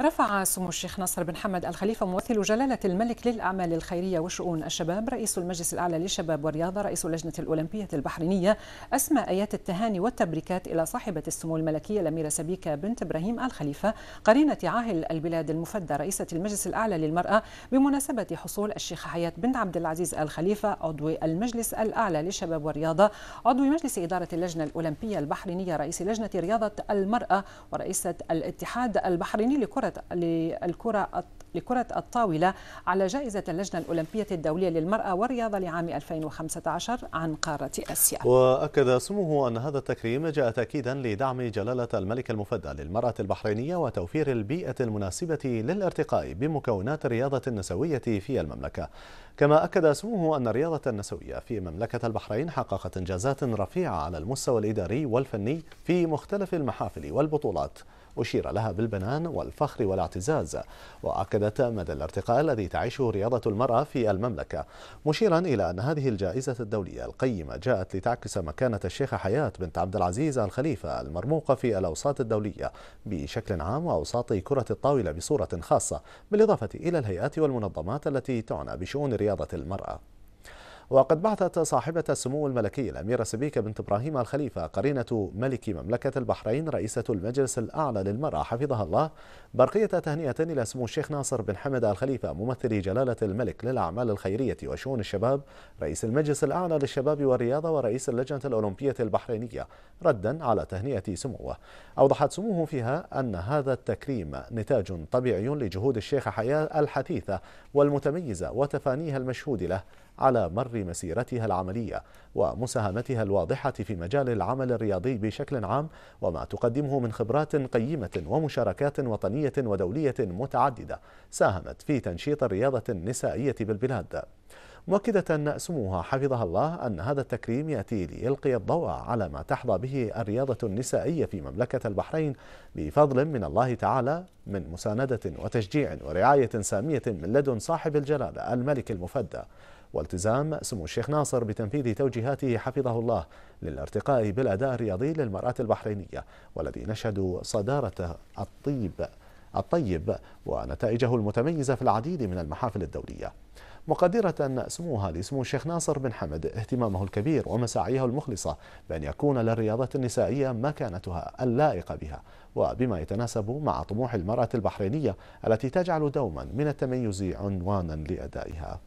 رفع سمو الشيخ نصر بن حمد الخليفة ممثل جلالة الملك للأعمال الخيرية وشؤون الشباب رئيس المجلس الأعلى للشباب والرياضة رئيس اللجنة الأولمبية البحرينية أسمى آيات التهاني والتبريكات إلى صاحبة السمو الملكية الأميرة سبيكة بنت إبراهيم الخليفة قرينة عاهل البلاد المفدى رئيسة المجلس الأعلى للمرأة بمناسبة حصول الشيخ حياة بنت عبد العزيز الخليفة عضو المجلس الأعلى للشباب والرياضة عضو مجلس إدارة اللجنة الأولمبية البحرينية رئيس لجنة رياضة المرأة ورئيسة الاتحاد البحريني لكرة للكرة لكرة الطاولة على جائزة اللجنة الأولمبية الدولية للمرأة والرياضة لعام 2015 عن قارة آسيا وأكد سموه أن هذا التكريم جاء تأكيدا لدعم جلالة الملك المفدى للمرأة البحرينية وتوفير البيئة المناسبة للارتقاء بمكونات الرياضة النسوية في المملكة كما أكد سموه أن الرياضة النسوية في مملكة البحرين حققت إنجازات رفيعة على المستوى الإداري والفني في مختلف المحافل والبطولات أشير لها بالبنان والفخر والاعتزاز وأكد مسألة مدى الارتقاء الذي تعيشه رياضة المرأة في المملكة مشيرا إلى أن هذه الجائزة الدولية القيمة جاءت لتعكس مكانة الشيخة حياة بنت عبد العزيز الخليفة المرموقة في الأوساط الدولية بشكل عام وأوساط كرة الطاولة بصورة خاصة بالإضافة إلى الهيئات والمنظمات التي تعنى بشؤون رياضة المرأة وقد بعثت صاحبة السمو الملكي الأميرة سبيكة بنت إبراهيم الخليفة قرينة ملك مملكة البحرين رئيسة المجلس الأعلى للمرأة حفظها الله برقية تهنئة إلى سمو الشيخ ناصر بن حمد الخليفة ممثل جلالة الملك للأعمال الخيرية وشؤون الشباب رئيس المجلس الأعلى للشباب والرياضة ورئيس اللجنة الأولمبية البحرينية ردا على تهنئة سموه أوضحت سموه فيها أن هذا التكريم نتاج طبيعي لجهود الشيخ حياة الحثيثة والمتميزة وتفانيها المشهود له على مر مسيرتها العملية ومساهمتها الواضحة في مجال العمل الرياضي بشكل عام وما تقدمه من خبرات قيمة ومشاركات وطنية ودولية متعددة ساهمت في تنشيط الرياضة النسائية بالبلاد مؤكدة سموها حفظها الله أن هذا التكريم يأتي ليلقي الضوء على ما تحظى به الرياضة النسائية في مملكة البحرين بفضل من الله تعالى من مساندة وتشجيع ورعاية سامية من لدن صاحب الجلالة الملك المفدى والتزام سمو الشيخ ناصر بتنفيذ توجيهاته حفظه الله للارتقاء بالأداء الرياضي للمرأة البحرينية والذي نشهد صدارته الطيب الطيب ونتائجه المتميزة في العديد من المحافل الدولية مقدرة سموها لسمو الشيخ ناصر بن حمد اهتمامه الكبير ومساعيه المخلصة بأن يكون للرياضة النسائية مكانتها اللائقة بها وبما يتناسب مع طموح المرأة البحرينية التي تجعل دوما من التميز عنوانا لأدائها